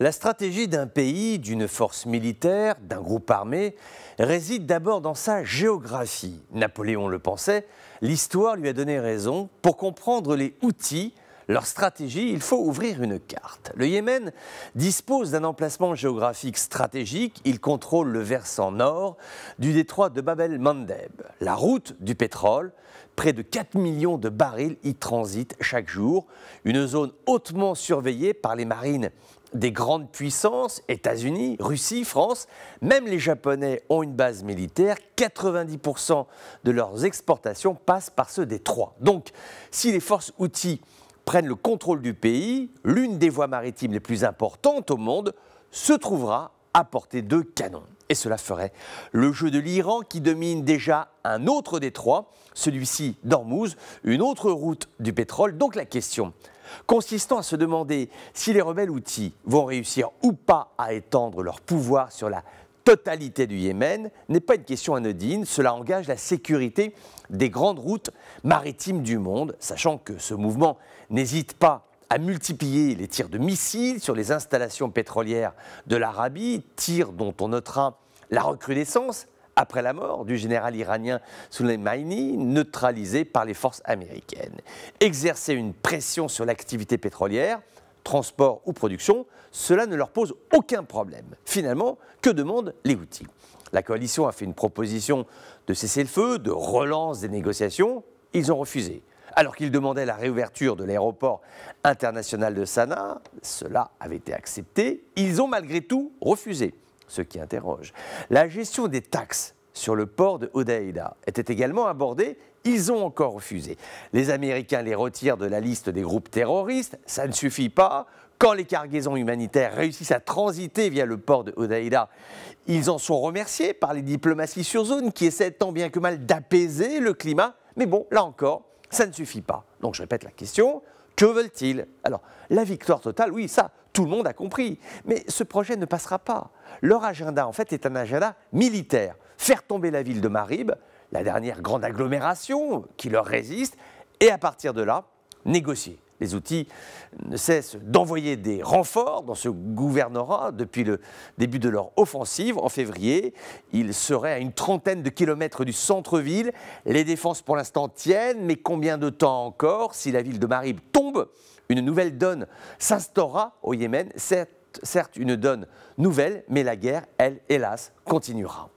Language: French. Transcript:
La stratégie d'un pays, d'une force militaire, d'un groupe armé, réside d'abord dans sa géographie. Napoléon le pensait, l'histoire lui a donné raison. Pour comprendre les outils, leur stratégie, il faut ouvrir une carte. Le Yémen dispose d'un emplacement géographique stratégique. Il contrôle le versant nord du détroit de Bab mandeb La route du pétrole, près de 4 millions de barils y transitent chaque jour. Une zone hautement surveillée par les marines des grandes puissances, États-Unis, Russie, France, même les Japonais ont une base militaire, 90% de leurs exportations passent par ce détroit. Donc, si les forces outils prennent le contrôle du pays, l'une des voies maritimes les plus importantes au monde se trouvera à portée de canon. Et cela ferait le jeu de l'Iran qui domine déjà un autre détroit, celui-ci d'Ormuz, une autre route du pétrole. Donc la question, consistant à se demander si les rebelles outils vont réussir ou pas à étendre leur pouvoir sur la totalité du Yémen, n'est pas une question anodine. Cela engage la sécurité des grandes routes maritimes du monde, sachant que ce mouvement n'hésite pas à multiplier les tirs de missiles sur les installations pétrolières de l'Arabie, tirs dont on notera la recrudescence après la mort du général iranien Soleimani, neutralisé par les forces américaines. Exercer une pression sur l'activité pétrolière, transport ou production, cela ne leur pose aucun problème. Finalement, que demandent les outils La coalition a fait une proposition de cesser le feu, de relance des négociations, ils ont refusé. Alors qu'ils demandaient la réouverture de l'aéroport international de Sanaa, cela avait été accepté, ils ont malgré tout refusé ce qui interroge. La gestion des taxes sur le port de Hodeida était également abordée. Ils ont encore refusé. Les Américains les retirent de la liste des groupes terroristes. Ça ne suffit pas. Quand les cargaisons humanitaires réussissent à transiter via le port de Odaïda ils en sont remerciés par les diplomaties sur zone qui essaient tant bien que mal d'apaiser le climat. Mais bon, là encore, ça ne suffit pas. Donc je répète la question. Que veulent-ils Alors, la victoire totale, oui, ça, tout le monde a compris. Mais ce projet ne passera pas. Leur agenda, en fait, est un agenda militaire. Faire tomber la ville de Marib, la dernière grande agglomération qui leur résiste, et à partir de là, négocier les outils ne cessent d'envoyer des renforts dans ce gouvernorat depuis le début de leur offensive en février. Ils seraient à une trentaine de kilomètres du centre-ville. Les défenses pour l'instant tiennent, mais combien de temps encore Si la ville de Marib tombe, une nouvelle donne s'instaura au Yémen. Certes, certes, une donne nouvelle, mais la guerre, elle, hélas, continuera.